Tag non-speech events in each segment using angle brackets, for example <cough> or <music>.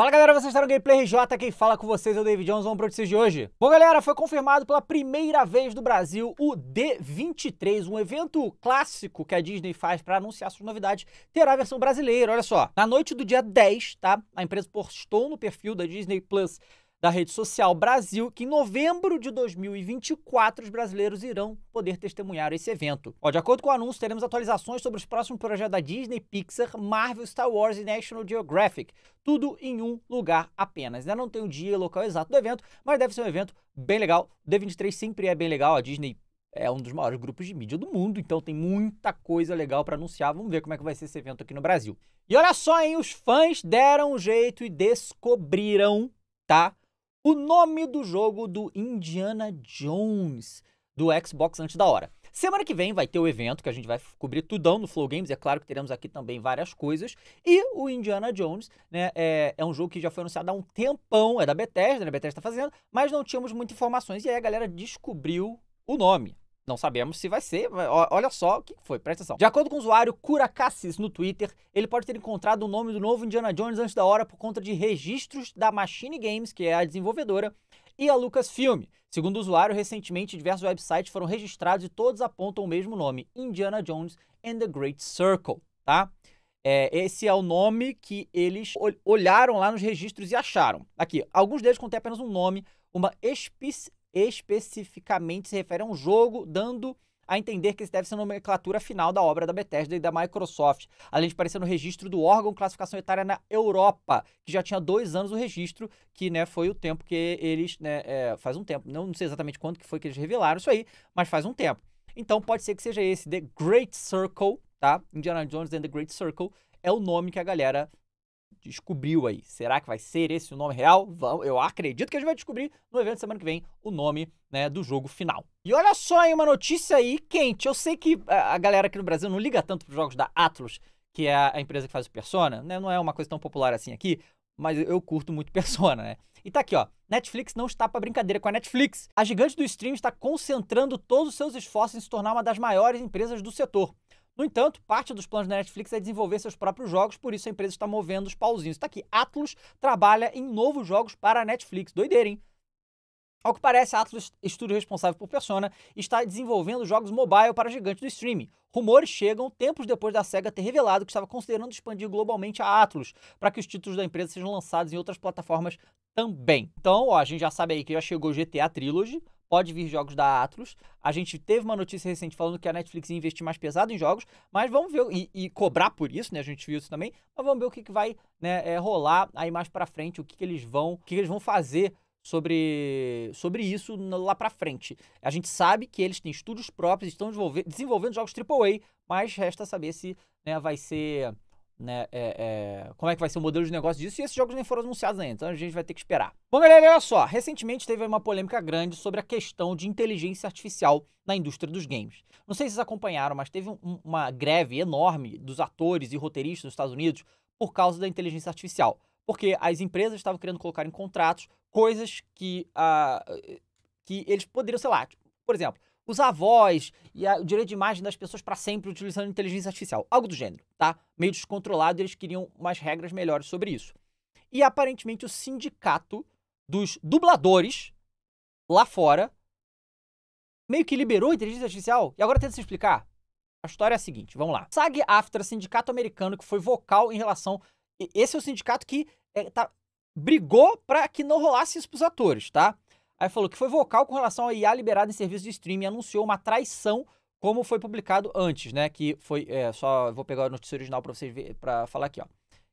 Fala galera, vocês estão no Gameplay RJ, quem fala com vocês é o David Jones. Vamos para notícias de hoje. Bom galera, foi confirmado pela primeira vez no Brasil o D23, um evento clássico que a Disney faz para anunciar suas novidades, terá a versão brasileira, olha só. Na noite do dia 10, tá, a empresa postou no perfil da Disney Plus da rede social Brasil que em novembro de 2024 os brasileiros irão poder testemunhar esse evento. Ó, de acordo com o anúncio, teremos atualizações sobre os próximos projetos da Disney, Pixar, Marvel, Star Wars e National Geographic. Tudo em um lugar apenas. Ainda né? não tem o dia e local exato do evento, mas deve ser um evento bem legal. O D23 sempre é bem legal, a Disney é um dos maiores grupos de mídia do mundo, então tem muita coisa legal para anunciar. Vamos ver como é que vai ser esse evento aqui no Brasil. E olha só, hein, os fãs deram um jeito e descobriram, tá? o nome do jogo do Indiana Jones do Xbox antes da hora. Semana que vem vai ter o evento que a gente vai cobrir tudão no Flow Games. É claro que teremos aqui também várias coisas. E o Indiana Jones, né, é, é um jogo que já foi anunciado há um tempão. É da Bethesda, né? A Bethesda tá fazendo, mas não tínhamos muitas informações. E aí a galera descobriu o nome. Não sabemos se vai ser, olha só o que foi, presta atenção. De acordo com o usuário Curacassis no Twitter, ele pode ter encontrado o nome do novo Indiana Jones antes da hora por conta de registros da Machine Games, que é a desenvolvedora, e a Lucasfilm. Segundo o usuário, recentemente diversos websites foram registrados e todos apontam o mesmo nome, Indiana Jones and the Great Circle, tá? É, esse é o nome que eles olharam lá nos registros e acharam. Aqui, alguns deles contêm apenas um nome, uma espe especificamente se refere a um jogo, dando a entender que esse deve ser a nomenclatura final da obra da Bethesda e da Microsoft, além de aparecer no registro do órgão classificação etária na Europa, que já tinha dois anos o registro, que né, foi o tempo que eles, né, é, faz um tempo, não sei exatamente quanto que foi que eles revelaram isso aí, mas faz um tempo. Então pode ser que seja esse, The Great Circle, tá? Indiana Jones and the Great Circle é o nome que a galera descobriu aí. Será que vai ser esse o nome real? eu acredito que a gente vai descobrir no evento semana que vem o nome né, do jogo final. E olha só, aí uma notícia aí quente. Eu sei que a galera aqui no Brasil não liga tanto para os jogos da Atlus, que é a empresa que faz o Persona, né? Não é uma coisa tão popular assim aqui, mas eu curto muito <laughs> Persona, né? E tá aqui, ó. Netflix não está para brincadeira com a Netflix. A gigante do stream está concentrando todos os seus esforços em se tornar uma das maiores empresas do setor. No entanto, parte dos planos da Netflix é desenvolver seus próprios jogos, por isso a empresa está movendo os pauzinhos. Está aqui, Atlus trabalha em novos jogos para a Netflix. Doideira, hein? Ao que parece, a Atlus, estúdio responsável por Persona, está desenvolvendo jogos mobile para gigantes do streaming. Rumores chegam tempos depois da SEGA ter revelado que estava considerando expandir globalmente a Atlus, para que os títulos da empresa sejam lançados em outras plataformas também. Então, ó, a gente já sabe aí que já chegou GTA Trilogy pode vir jogos da Atlus. A gente teve uma notícia recente falando que a Netflix ia investir mais pesado em jogos, mas vamos ver, e, e cobrar por isso, né? A gente viu isso também, mas vamos ver o que, que vai né, é, rolar aí mais pra frente, o que, que eles vão, o que, que eles vão fazer sobre, sobre isso lá para frente. A gente sabe que eles têm estúdios próprios, estão desenvolvendo jogos AAA, mas resta saber se né, vai ser né, é, é, como é que vai ser o modelo de negócio disso, e esses jogos nem foram anunciados ainda, então a gente vai ter que esperar. Bom, galera, olha só, recentemente teve uma polêmica grande sobre a questão de inteligência artificial na indústria dos games. Não sei se vocês acompanharam, mas teve um, uma greve enorme dos atores e roteiristas dos Estados Unidos por causa da inteligência artificial, porque as empresas estavam querendo colocar em contratos coisas que, uh, que eles poderiam, sei lá, por exemplo, os avós e a, o direito de imagem das pessoas para sempre utilizando inteligência artificial, algo do gênero, tá? Meio descontrolado, eles queriam umas regras melhores sobre isso. E aparentemente o sindicato dos dubladores lá fora meio que liberou a inteligência artificial e agora tenta se explicar. A história é a seguinte, vamos lá. SAG After, sindicato americano que foi vocal em relação. Esse é o sindicato que é, tá, brigou para que não rolasse isso para os atores, tá? Aí falou que foi vocal com relação a IA liberada em serviço de streaming, e anunciou uma traição, como foi publicado antes, né? Que foi. É, só vou pegar a notícia original para vocês ver, para falar aqui, ó.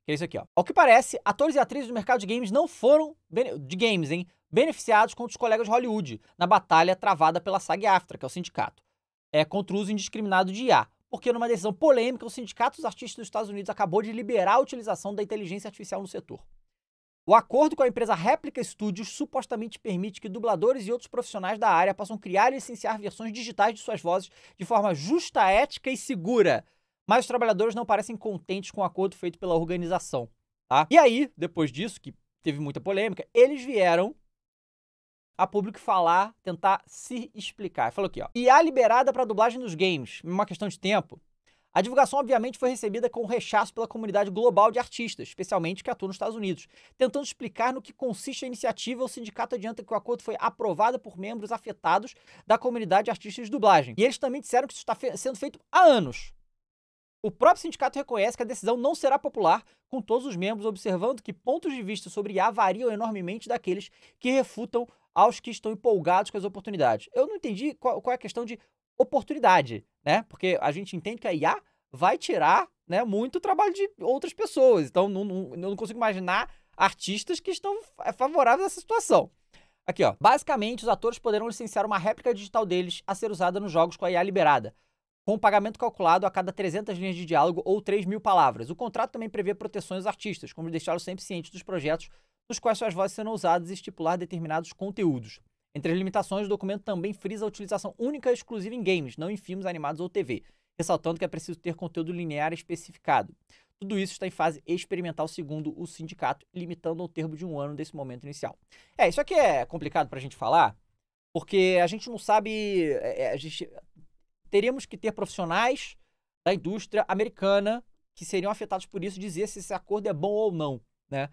Que é isso aqui, ó. Ao que parece, atores e atrizes do mercado de games não foram. de games, hein? Beneficiados contra os colegas de Hollywood, na batalha travada pela SAG-AFTRA, que é o sindicato, é, contra o uso indiscriminado de IA porque numa decisão polêmica, o Sindicato dos Artistas dos Estados Unidos acabou de liberar a utilização da inteligência artificial no setor. O acordo com a empresa Replica Studios supostamente permite que dubladores e outros profissionais da área possam criar e licenciar versões digitais de suas vozes de forma justa, ética e segura. Mas os trabalhadores não parecem contentes com o acordo feito pela organização. Tá? E aí, depois disso, que teve muita polêmica, eles vieram a público falar, tentar se explicar. Falou aqui, ó. E a liberada para dublagem dos games, uma questão de tempo. A divulgação, obviamente, foi recebida com rechaço pela comunidade global de artistas, especialmente que atua nos Estados Unidos, tentando explicar no que consiste a iniciativa. O sindicato adianta que o acordo foi aprovado por membros afetados da comunidade de artistas de dublagem. E eles também disseram que isso está fe sendo feito há anos. O próprio sindicato reconhece que a decisão não será popular, com todos os membros observando que pontos de vista sobre IA variam enormemente daqueles que refutam aos que estão empolgados com as oportunidades. Eu não entendi qual, qual é a questão de oportunidade, né? Porque a gente entende que a IA vai tirar né, muito trabalho de outras pessoas. Então, não, não, eu não consigo imaginar artistas que estão eh, favoráveis a essa situação. Aqui, ó. Basicamente, os atores poderão licenciar uma réplica digital deles a ser usada nos jogos com a IA liberada, com um pagamento calculado a cada 300 linhas de diálogo ou 3 mil palavras. O contrato também prevê proteções aos artistas, como deixá-los sempre cientes dos projetos nos quais suas vozes serão usadas e estipular determinados conteúdos. Entre as limitações, o documento também frisa a utilização única e exclusiva em games, não em filmes animados ou TV ressaltando que é preciso ter conteúdo linear especificado. Tudo isso está em fase experimental, segundo o sindicato, limitando ao termo de um ano desse momento inicial. É, isso aqui é complicado para a gente falar, porque a gente não sabe. É, é, a gente, teríamos que ter profissionais da indústria americana que seriam afetados por isso dizer se esse acordo é bom ou não, né?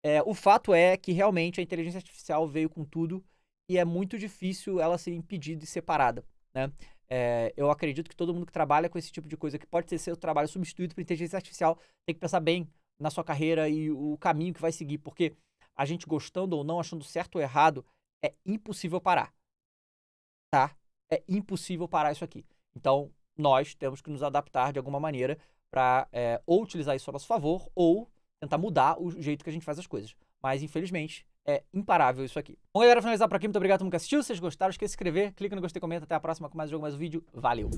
É, o fato é que realmente a inteligência artificial veio com tudo e é muito difícil ela ser impedida e separada, né? É, eu acredito que todo mundo que trabalha com esse tipo de coisa, que pode ser seu trabalho substituído por inteligência artificial, tem que pensar bem na sua carreira e o caminho que vai seguir, porque a gente gostando ou não, achando certo ou errado, é impossível parar. Tá? É impossível parar isso aqui. Então, nós temos que nos adaptar de alguma maneira para é, ou utilizar isso a nosso favor ou tentar mudar o jeito que a gente faz as coisas. Mas, infelizmente, é imparável isso aqui. Bom, galera, finalizar por aqui. Muito obrigado a todo mundo que assistiu. Se vocês gostaram, esqueça de se inscrever, clica no gostei, comenta. Até a próxima com mais um jogo, mais um vídeo. Valeu!